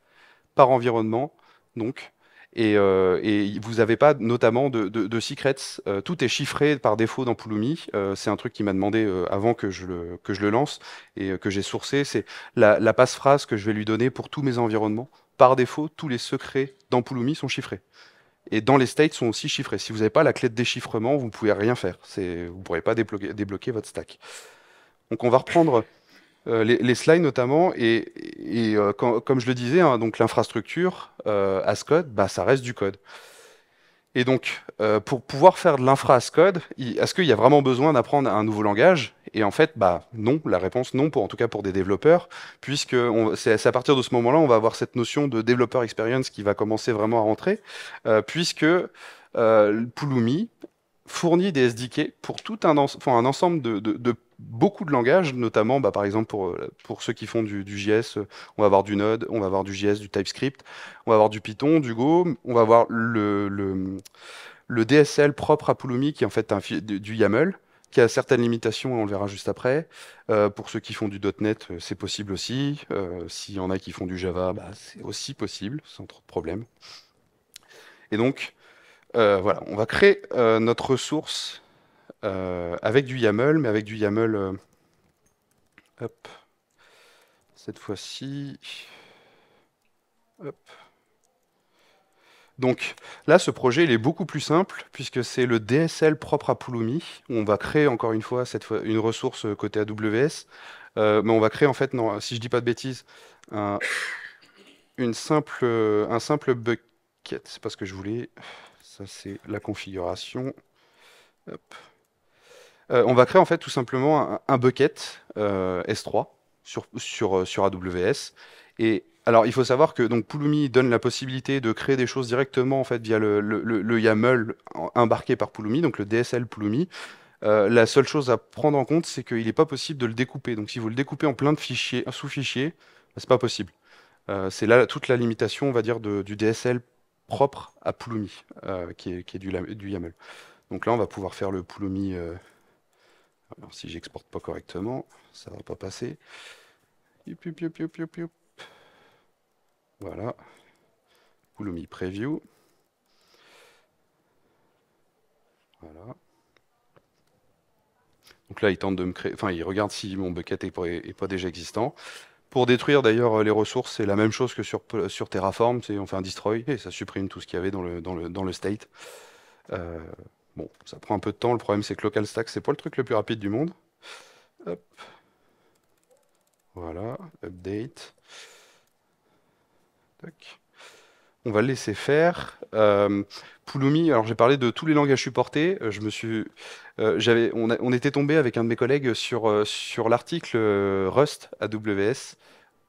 par environnement. Donc, euh, et, vous n'avez pas notamment de, secrets. Euh, tout est chiffré par défaut dans Pulumi. Euh, c'est un truc qui m'a demandé avant que je, le, que je le lance et que j'ai sourcé. C'est la, la passe-phrase que je vais lui donner pour tous mes environnements. Par défaut, tous les secrets dans Pulumi sont chiffrés. Et dans les states sont aussi chiffrés. Si vous n'avez pas la clé de déchiffrement, vous ne pouvez rien faire. vous ne pourrez pas débloquer, votre stack. Donc on va reprendre euh, les, slides notamment, et, euh, comme je le disais, hein, donc l'infrastructure euh, as code, bah, ça reste du code. Et donc, euh, pour pouvoir faire de l'infra as code, est-ce qu'il y a vraiment besoin d'apprendre un nouveau langage Et en fait, bah non, la réponse non, pour en tout cas pour des développeurs, puisque c'est à partir de ce moment-là, on va avoir cette notion de développeur experience qui va commencer vraiment à rentrer, puisque Pulumi fournit des SDK pour tout un, un ensemble de, de beaucoup de langages, notamment bah, par exemple pour, pour ceux qui font du, JS, on va avoir du Node, on va avoir du JS, du TypeScript, on va avoir du Python, du Go, on va avoir le, le, DSL propre à Pulumi qui est en fait un, du YAML qui a certaines limitations, on le verra juste après. Euh, pour ceux qui font du .NET, euh, c'est possible aussi. Euh, s'il y en a qui font du Java, bah, c'est aussi possible, sans trop de problèmes. Et donc, voilà, on va créer notre ressource euh, avec du YAML, mais avec du YAML. Euh, hop. Cette fois-ci. Hop. Donc là, ce projet, il est beaucoup plus simple puisque c'est le DSL propre à Pulumi. On va créer encore une fois, cette fois une ressource côté AWS, euh, mais on va créer en fait, non, si je dis pas de bêtises, un, une simple, un simple bucket. C'est pas ce que je voulais. Ça, c'est la configuration. Hop. Euh, on va créer en fait tout simplement un, bucket euh, S3 sur, sur, euh, sur AWS. Et alors, il faut savoir que donc Pulumi donne la possibilité de créer des choses directement en fait via le, YAML embarqué par Pulumi, donc le DSL Pulumi. la seule chose à prendre en compte, c'est qu'il n'est pas possible de le découper. Donc, si vous le découpez en plein de fichiers, sous-fichiers, bah, c'est pas possible. c'est là toute la limitation, on va dire, du DSL propre à Pulumi, qui, est, du, du, YAML. Donc là, on va pouvoir faire le Pulumi alors si j'exporte pas correctement, ça va pas passer. Voilà, Voilà. Preview. Voilà. Donc là, il tente de me créer. Enfin, il regarde si mon bucket est pas, déjà existant. Pour détruire d'ailleurs les ressources, c'est la même chose que sur, Terraform, on fait un destroy et ça supprime tout ce qu'il y avait dans le, dans le, dans le state. Euh, Bon, ça prend un peu de temps. Le problème, c'est que LocalStack, c'est pas le truc le plus rapide du monde. Hop. Voilà, update. On va le laisser faire. Euh, Pulumi, alors j'ai parlé de tous les langages supportés. Euh, je me suis, euh, on, était tombé avec un de mes collègues sur, euh, sur l'article Rust AWS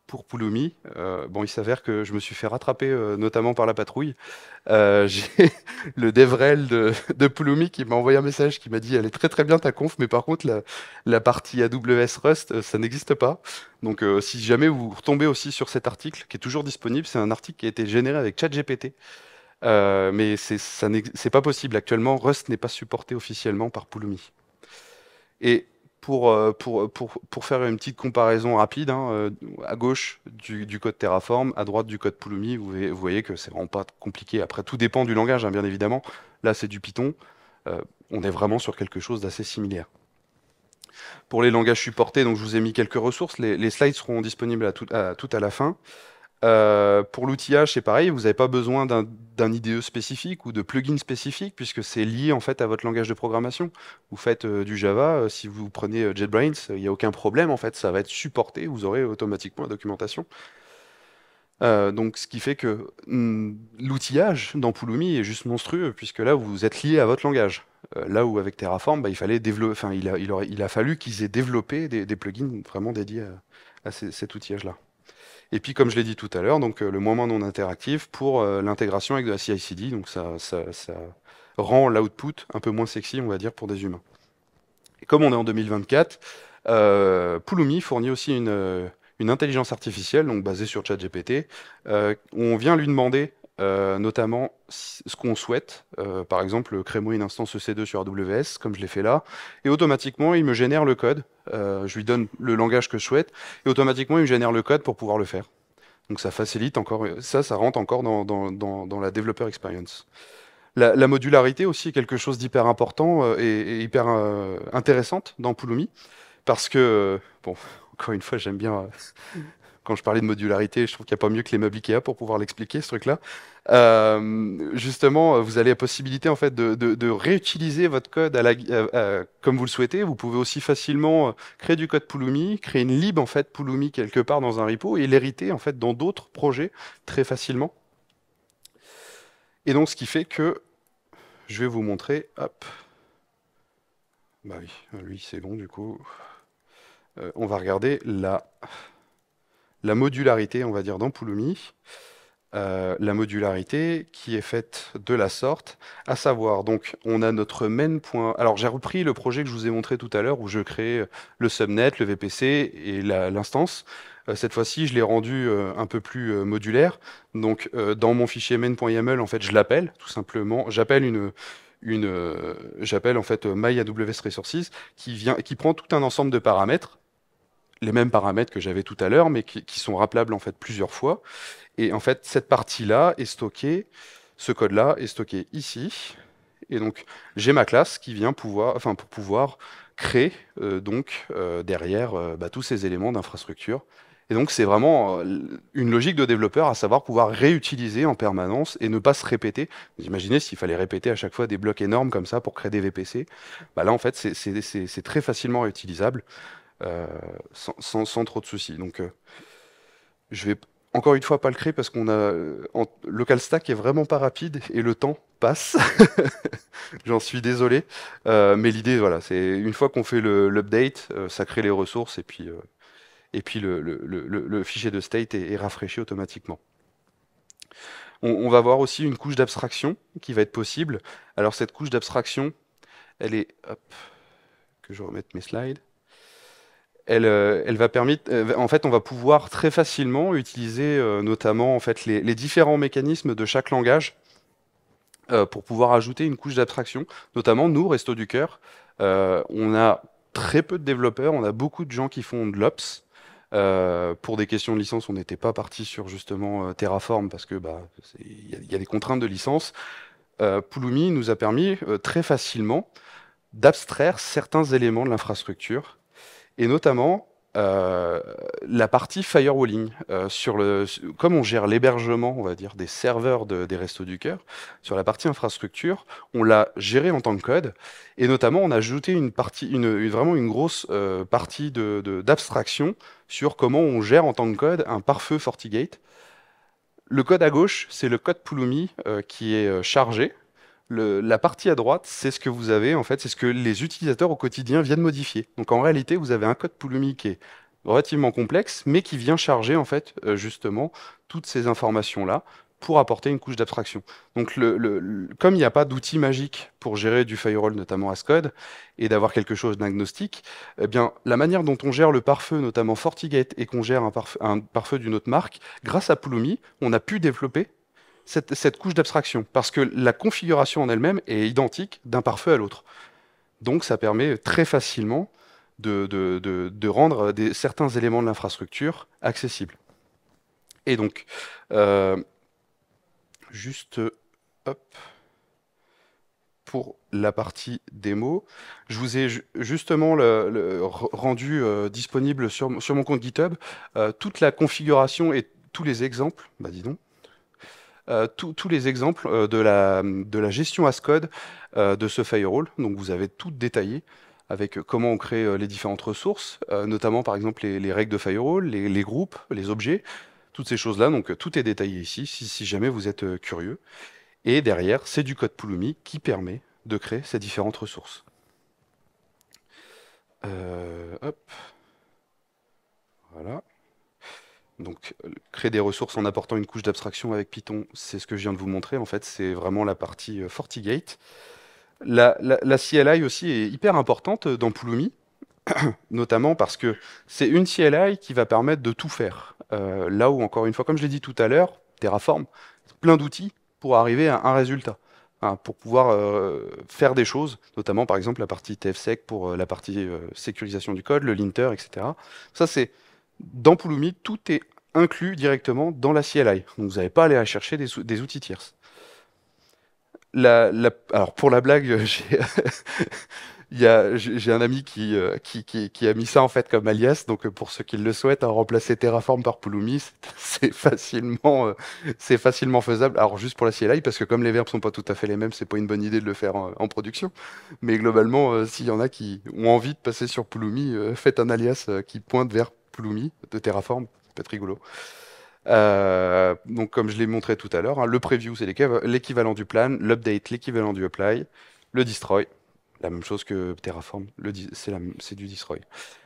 pour Pouloumi. Euh, bon, il s'avère que je me suis fait rattraper euh, notamment par la patrouille. Euh, j'ai le devrel de, de qui m'a envoyé un message qui m'a dit elle est très très bien ta conf, mais par contre la, partie AWS Rust, ça n'existe pas. Donc si jamais vous retombez aussi sur cet article qui est toujours disponible, c'est un article qui a été généré avec ChatGPT. mais c'est pas possible actuellement. Rust n'est pas supporté officiellement par Pouloumi. Et euh, euh, pour, faire une petite comparaison rapide, hein, euh, à gauche du, code Terraform, à droite du code Pulumi, vous, voyez que c'est vraiment pas compliqué. Après, tout dépend du langage, hein, bien évidemment. Là, c'est du Python. on est vraiment sur quelque chose d'assez similaire. Pour les langages supportés, donc je vous ai mis quelques ressources. Les, slides seront disponibles tout à la fin. Euh, pour l'outillage, c'est pareil, vous n'avez pas besoin d'un IDE spécifique ou de plugins spécifique puisque c'est lié en fait à votre langage de programmation. Vous faites euh, du Java, euh, si vous prenez JetBrains, il n'y a aucun problème en fait, ça va être supporté, vous aurez automatiquement la documentation. donc, ce qui fait que hmm, l'outillage dans Pulumi est juste monstrueux, puisque là, vous êtes lié à votre langage. là où avec Terraform, bah, il, fallait développer. a, il, il, a, fallu qu'ils aient développé des, plugins vraiment dédiés à, cet outillage-là. Et puis, comme je l'ai dit tout à l'heure, donc euh, le moment non interactif pour euh, l'intégration avec de la CI/CD. Donc, ça, rend l'output un peu moins sexy, on va dire, pour des humains. Et comme on est en 2024, euh, Pulumi fournit aussi euh, une, intelligence artificielle, donc basée sur ChatGPT. Euh, on vient lui demander euh, notamment ce qu'on souhaite. Euh, par exemple, créer moi une instance EC2 sur AWS, comme je l'ai fait là, et automatiquement, il me génère le code. Euh, je lui donne le langage que je souhaite, et automatiquement, il me génère le code pour pouvoir le faire. Donc ça facilite encore, ça, rentre encore dans, la developer experience. La, modularité aussi est quelque chose d'hyper important et, et hyper intéressante dans Pulumi, parce que, bon, encore une fois, j'aime bien quand je parlais de modularité, je trouve qu'il n'y a pas mieux que les meubles Ikea pour pouvoir l'expliquer, ce truc-là. Euh, justement, euh, vous avez la possibilité en fait de, réutiliser votre code euh, comme vous le souhaitez. Vous pouvez aussi facilement créer du code Pulumi, créer une lib en fait Pulumi quelque part dans un repo et l'hériter en fait dans d'autres projets très facilement. Et donc, ce qui fait que je vais vous montrer. Bah oui, lui c'est bon du coup. on va regarder la la modularité, on va dire, dans euh, la modularité qui est faite de la sorte, à savoir, donc, on a notre main point. Alors, j'ai repris le projet que je vous ai montré tout à l'heure où je crée euh, le subnet, le VPC et l'instance. Euh, cette fois-ci, je l'ai rendu euh, un peu plus modulaire. Donc, dans mon fichier main.yaml, en fait, je l'appelle tout simplement. J'appelle une, j'appelle en fait my Resources qui vient, qui prend tout un ensemble de paramètres les mêmes paramètres que j'avais tout à l'heure, mais qui, sont rappelables en fait plusieurs fois. Et en fait, cette partie-là est stockée, ce code-là est stocké ici. Et donc, j'ai ma classe qui vient pouvoir, enfin, pour pouvoir créer euh, donc euh, derrière euh, bah, tous ces éléments d'infrastructure. Et donc, c'est vraiment une logique de développeur, à savoir pouvoir réutiliser en permanence et ne pas se répéter. imaginez s'il fallait répéter à chaque fois des blocs énormes comme ça pour créer des VPC. Bah, là, en fait, c'est très facilement réutilisable. Euh, sans, trop de soucis. Donc, euh, je vais encore une fois pas le créer parce qu'on a euh, local stack est vraiment pas rapide et le temps passe. J'en suis désolé, mais l'idée voilà, c'est une fois qu'on fait l'update, ça crée les ressources et puis et puis le, fichier de state est, rafraîchi automatiquement. On, va voir aussi une couche d'abstraction qui va être possible. Alors cette couche d'abstraction, elle est que je remette mes slides. Euh, elle, va permettre, euh, en fait, on va pouvoir très facilement utiliser euh, notamment en fait, les, différents mécanismes de chaque langage pour pouvoir ajouter une couche d'abstraction. Notamment, nous, Resto du Cœur, on a très peu de développeurs, on a beaucoup de gens qui font de l'Ops. pour des questions de licence, on n'était pas parti sur justement Terraform parce que bah il y, y, a des contraintes de licence. Pulumi nous a permis très facilement d'abstraire certains éléments de l'infrastructure et notamment euh, la partie firewalling. Euh, sur le, comme on gère l'hébergement, on va dire, des serveurs des Restos du Cœur, sur la partie infrastructure, on l'a géré en tant que code, et notamment on a ajouté une partie, une, vraiment une grosse euh, partie d'abstraction de, sur comment on gère en tant que code un pare-feu FortiGate. Le code à gauche, c'est le code Pulumi qui est chargé, la partie à droite, c'est ce que vous avez, en fait, c'est ce que les utilisateurs au quotidien viennent modifier. Donc en réalité, vous avez un code Pulumi qui est relativement complexe, mais qui vient charger, en fait, euh, justement, toutes ces informations-là pour apporter une couche d'abstraction. Donc, comme il n'y a pas d'outil magique pour gérer du firewall, notamment Ascode, et d'avoir quelque chose d'agnostique, eh bien, la manière dont on gère le pare-feu, notamment FortiGate, et qu'on gère un pare-feu, d'une autre marque, grâce à Pulumi, on a pu développer cette, couche d'abstraction, parce que la configuration en elle-même est identique d'un pare-feu à l'autre. Donc ça permet très facilement de, rendre certains éléments de l'infrastructure accessibles. Et donc, euh, juste, pour la partie démo, je vous ai justement rendu euh, disponible sur, mon compte GitHub euh, toute la configuration et tous les exemples, bah euh, tous les exemples euh, de, la, gestion ASCODE code euh, de ce firewall. Donc vous avez tout détaillé avec comment on crée les différentes ressources, notamment par exemple les, règles de firewall, les, groupes, les objets, toutes ces choses-là. Donc tout est détaillé ici si, si jamais vous êtes curieux. Et derrière, c'est du code Pulumi qui permet de créer ces différentes ressources. hop. Voilà. Donc, euh, créer des ressources en apportant une couche d'abstraction avec Python, c'est ce que je viens de vous montrer. En fait, c'est vraiment la partie euh, FortiGate. La, la, CLI aussi est hyper importante euh, dans Pulumi, notamment parce que c'est une CLI qui va permettre de tout faire. là où, encore une fois, comme je l'ai dit tout à l'heure, Terraform, plein d'outils pour arriver à un résultat, hein, pour pouvoir faire des choses, notamment par exemple la partie TFSEC pour la partie sécurisation du code, le linter, etc. Ça, c'est dans Pulumi, tout est inclus directement dans la CLI. Donc vous n'avez pas à aller chercher des, outils tierces. pour la blague, euh, j'ai un ami euh, qui, a mis ça en fait comme alias. Donc euh, pour ceux qui le souhaitent, hein, remplacer Terraform par Pulumi, c'est facilement, faisable. Alors juste pour la CLI, parce que comme les verbes sont pas tout à fait les mêmes, c'est pas une bonne idée de le faire en, production. Mais globalement, s'il y en a qui ont envie de passer sur Pulumi, faites un alias qui pointe vers Pulumi de Terraform, peut-être rigolo. Euh, donc, comme je l'ai montré tout à l'heure, hein, le preview, c'est l'équivalent du plan, l'update, l'équivalent du apply, le destroy, la même chose que Terraform, c'est du destroy.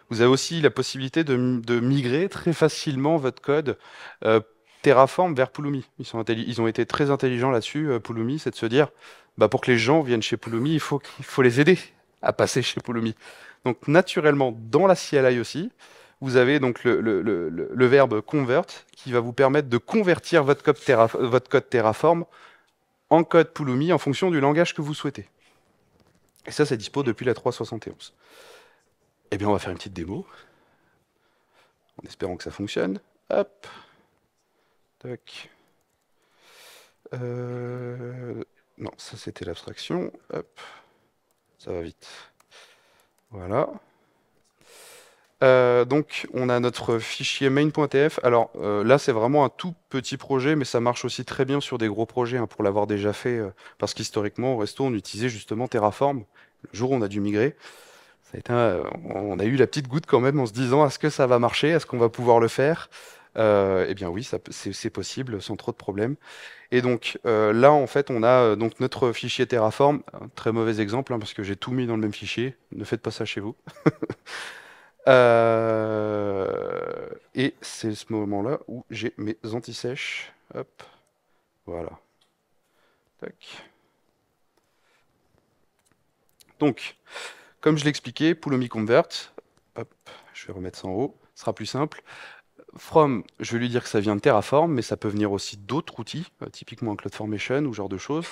Vous avez aussi la possibilité de, migrer très facilement votre code euh, Terraform vers Pulumi. Ils, sont ils ont été très intelligents là-dessus, euh, c'est de se dire, bah, pour que les gens viennent chez Pulumi, il faut, il faut les aider à passer chez Pulumi. Donc naturellement, dans la CLI aussi, vous avez donc le, verbe convert qui va vous permettre de convertir votre code, Terraform en code Pulumi en fonction du langage que vous souhaitez. Et ça, c'est dispo depuis la 3.71. Eh bien, on va faire une petite démo, en espérant que ça fonctionne. Hop. Euh, non, ça c'était l'abstraction. Hop. Ça va vite. Voilà. Euh, donc on a notre fichier main.tf. Alors euh, là c'est vraiment un tout petit projet, mais ça marche aussi très bien sur des gros projets hein, pour l'avoir déjà fait, euh, parce qu'historiquement au resto on utilisait justement Terraform. Le jour où on a dû migrer, ça a été un, on a eu la petite goutte quand même en se disant est-ce que ça va marcher, est-ce qu'on va pouvoir le faire Eh bien oui, c'est possible sans trop de problèmes. Et donc là en fait on a donc notre fichier Terraform, un très mauvais exemple hein, parce que j'ai tout mis dans le même fichier. Ne faites pas ça chez vous. Euh, et c'est ce moment-là où j'ai mes antisèches. Hop, voilà. Donc, comme je l'expliquais, Pulumi Convert, hop, je vais remettre ça en haut, ce sera plus simple. From, je vais lui dire que ça vient de Terraform, mais ça peut venir aussi d'autres outils, euh, typiquement un CloudFormation ou genre de choses,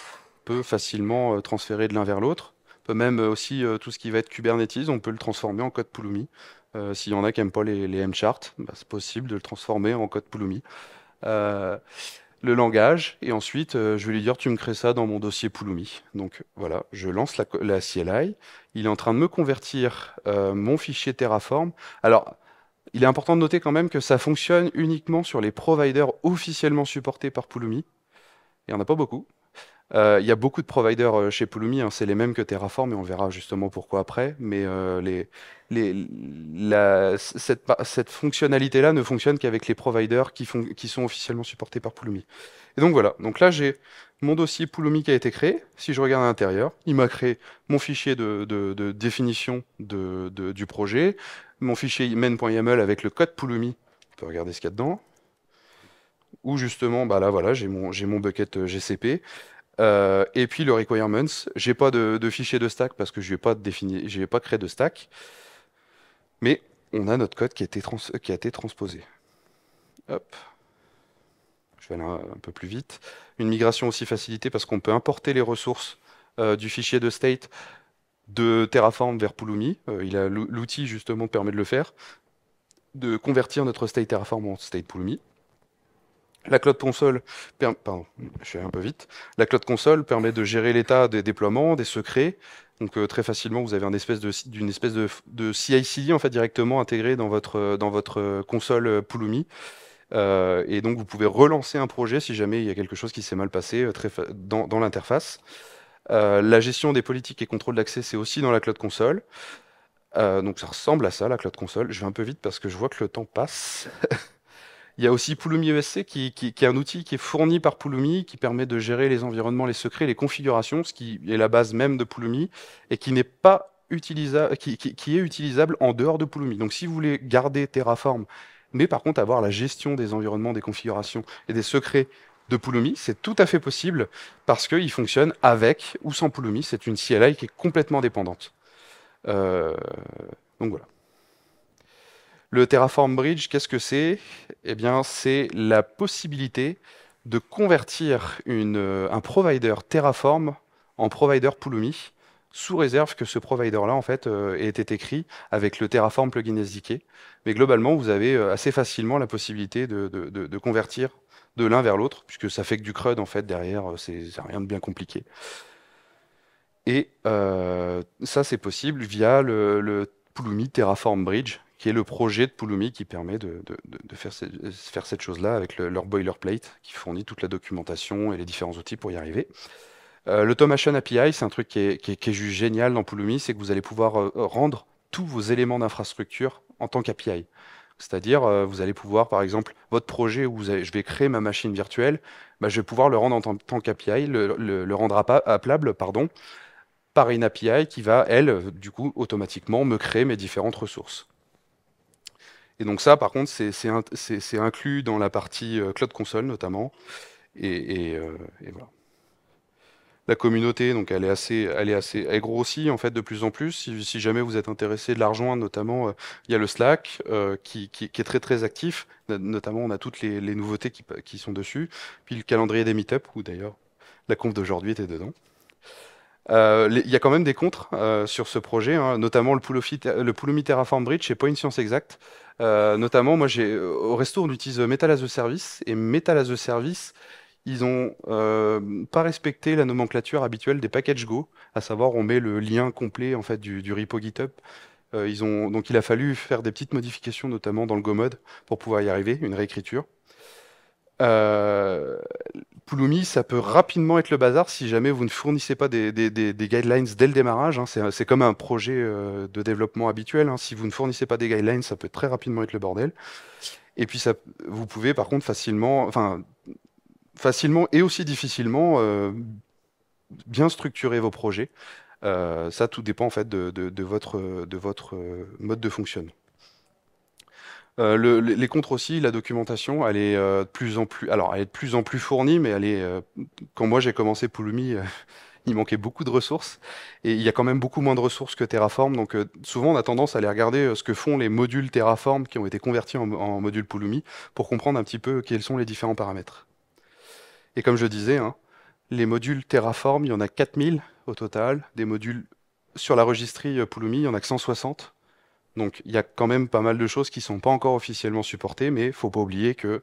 peut facilement euh, transférer de l'un vers l'autre. Peut même aussi tout ce qui va être Kubernetes, on peut le transformer en code Pulumi. Euh, s'il y en a qui n'aiment pas les, M-charts, bah, c'est possible de le transformer en code Pulumi. Euh, le langage, et ensuite euh, je vais lui dire tu me crées ça dans mon dossier Pulumi. Donc voilà, je lance la, CLI, il est en train de me convertir mon fichier Terraform. Alors, il est important de noter quand même que ça fonctionne uniquement sur les providers officiellement supportés par Pulumi, il n'y en a pas beaucoup. Euh, il y a beaucoup de providers euh, chez Pulumi, hein, c'est les mêmes que Terraform, et on verra justement pourquoi après. Mais euh, les, cette, fonctionnalité-là ne fonctionne qu'avec les providers qui, font, qui sont officiellement supportés par Pulumi. Et donc voilà, donc là j'ai mon dossier Pulumi qui a été créé. Si je regarde à l'intérieur, il m'a créé mon fichier de, définition du projet, mon fichier main.yaml avec le code Pulumi. On peut regarder ce qu'il y a dedans. Ou justement, bah là voilà, j'ai mon bucket GCP. Euh, et puis le requirements, j'ai pas de, fichier de stack parce que je n'ai pas défini, j'ai pas créé de stack. Mais on a notre code qui a été, transposé. Hop. Je vais aller un, peu plus vite. Une migration aussi facilitée parce qu'on peut importer les ressources euh, du fichier de state de Terraform vers Pulumi. Euh, l'outil justement permet de le faire, de convertir notre state Terraform en state Pulumi. La cloud console, je un peu vite. La console permet de gérer l'état des déploiements, des secrets. Donc euh, très facilement, vous avez une espèce de, d'une espèce de, en fait directement intégré dans votre dans votre console euh, Pulumi. Euh, et donc vous pouvez relancer un projet si jamais il y a quelque chose qui s'est mal passé dans, l'interface. la gestion des politiques et contrôle d'accès, c'est aussi dans la cloud console. donc ça ressemble à ça, la cloud console. Je vais un peu vite parce que je vois que le temps passe. Il y a aussi Pulumi ESC qui, est un outil qui est fourni par Pulumi, qui permet de gérer les environnements, les secrets, les configurations, ce qui est la base même de Pulumi, et qui n'est pas utilisable, qui, est utilisable en dehors de Pulumi. Donc si vous voulez garder Terraform, mais par contre avoir la gestion des environnements, des configurations et des secrets de Pulumi, c'est tout à fait possible parce qu'il fonctionne avec ou sans Pulumi. C'est une CLI qui est complètement dépendante. Euh, donc voilà. Le Terraform Bridge, qu'est-ce que c'est eh bien, c'est la possibilité de convertir euh, un provider Terraform en provider Pulumi, sous réserve que ce provider-là, en fait, euh, ait été écrit avec le Terraform plugin SDK. Mais globalement, vous avez euh, assez facilement la possibilité de, convertir de l'un vers l'autre, puisque ça fait que du CRUD, en fait, derrière, c'est rien de bien compliqué. Et ça, c'est possible via le, le Pulumi Terraform Bridge, qui est le projet de Pulumi qui permet de, euh, faire, cette chose-là avec leur boilerplate qui fournit toute la documentation et les différents outils pour y arriver. Euh, l'automation API, c'est un truc qui est, juste génial dans Pulumi, c'est que vous allez pouvoir euh, rendre tous vos éléments d'infrastructure en tant qu'API. C'est-à-dire, vous allez pouvoir, par exemple, votre projet où je vais créer ma machine virtuelle, bah, je vais pouvoir le rendre en tant qu'API, le, le, rendre appelable, pardon, par une API qui va, elle, du coup, automatiquement me créer mes différentes ressources. Et donc ça, par contre, c'est inclus dans la partie euh, Cloud Console notamment. Euh, et, voilà. La communauté, donc, elle est assez, elle est assez, elle grossit en fait de plus en plus. Si, jamais vous êtes intéressé de la rejoindre, notamment, euh, il y a le Slack qui, est très très actif. Notamment, on a toutes les, nouveautés qui, sont dessus, puis le calendrier des meetups, où d'ailleurs la conf d'aujourd'hui était dedans. Il y a quand même des contres sur ce projet, hein. notamment le Pulumi Terraform Bridge pas une Science exacte. Euh, notamment, moi, j'ai euh, au resto, on utilise euh, Metal as a Service et Metal as a Service. Ils ont pas respecté la nomenclature habituelle des packages Go, à savoir on met le lien complet en fait du, repo GitHub. donc il a fallu faire des petites modifications, notamment dans le Go mode, pour pouvoir y arriver, une réécriture. Pouloumi, ça peut rapidement être le bazar si jamais vous ne fournissez pas des, guidelines dès le démarrage. Hein. Euh, c'est comme un projet euh, de développement habituel. Hein. Si vous ne fournissez pas des guidelines, ça peut très rapidement être le bordel. Et puis, vous pouvez par contre facilement, enfin, facilement et aussi difficilement euh, bien structurer vos projets. ça, tout dépend en fait de, de votre, de votre mode de fonctionnement. Euh, les contres aussi, la documentation, elle est euh, de plus en plus, alors elle est de plus en plus fournie, mais elle est, euh, quand moi j'ai commencé Pulumi, il manquait beaucoup de ressources et il y a quand même beaucoup moins de ressources que Terraform. Donc souvent on a tendance à aller regarder ce que font les modules Terraform qui ont été convertis en, modules Pulumi pour comprendre un petit peu quels sont les différents paramètres. Et comme je disais, hein, les modules Terraform, il y en a 4000 au total, des modules sur la registrie Pulumi, il y en a que 160. Donc il y a quand même pas mal de choses qui sont pas encore officiellement supportées, mais il faut pas oublier que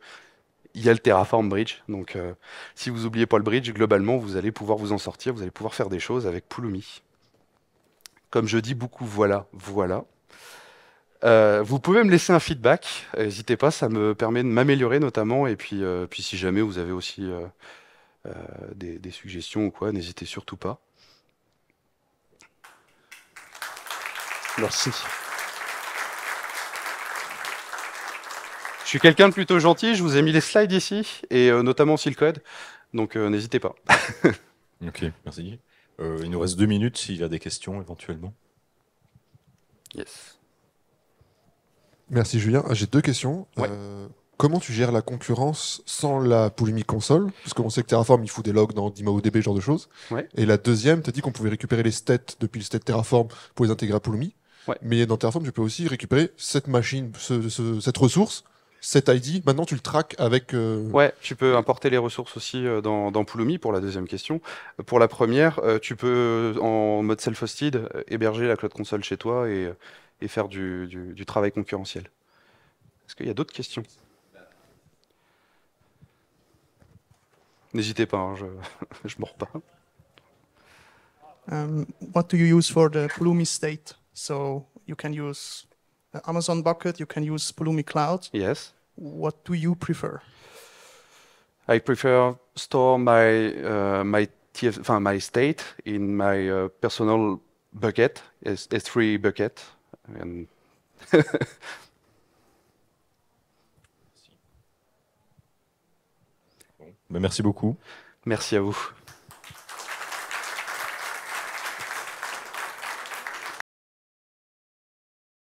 il y a le Terraform Bridge. Donc euh, si vous oubliez pas le bridge, globalement vous allez pouvoir vous en sortir, vous allez pouvoir faire des choses avec Pulumi. Comme je dis beaucoup, voilà, voilà. Euh, vous pouvez me laisser un feedback, n'hésitez pas, ça me permet de m'améliorer notamment. Et puis, euh, puis si jamais vous avez aussi des, des suggestions ou quoi, n'hésitez surtout pas. Merci. Je suis quelqu'un de plutôt gentil, je vous ai mis les slides ici, et euh, notamment aussi le code, donc euh, n'hésitez pas. ok, merci. Euh, il nous reste deux minutes s'il y a des questions éventuellement. Yes. Merci Julien. J'ai deux questions. comment tu gères la concurrence sans la Pulumi console Parce qu'on sait que Terraform, il fout des logs dans DimaODB, genre de choses. Et la deuxième, tu as dit qu'on pouvait récupérer les stats depuis le state Terraform pour les intégrer à Pulumi. Mais dans Terraform, tu peux aussi récupérer cette machine, cette ressource cet ID, maintenant tu le traques avec. Euh, ouais, tu peux importer les ressources aussi euh, dans, dans Pulumi pour la deuxième question. Euh, pour la première, tu peux en mode self-hosted héberger la Cloud Console chez toi et, faire du, travail concurrentiel. Est-ce qu'il y a d'autres questions N'hésitez pas, hein, je ne mords pas. Um, what do you use for the Pulumi state? So you can use Uh, Amazon bucket, you can use Pulumi Cloud. Yes. What do you prefer? I prefer store my uh, my TF, uh, my state in my uh, personal bucket, S S3 bucket, and. Merci beaucoup. Merci à vous.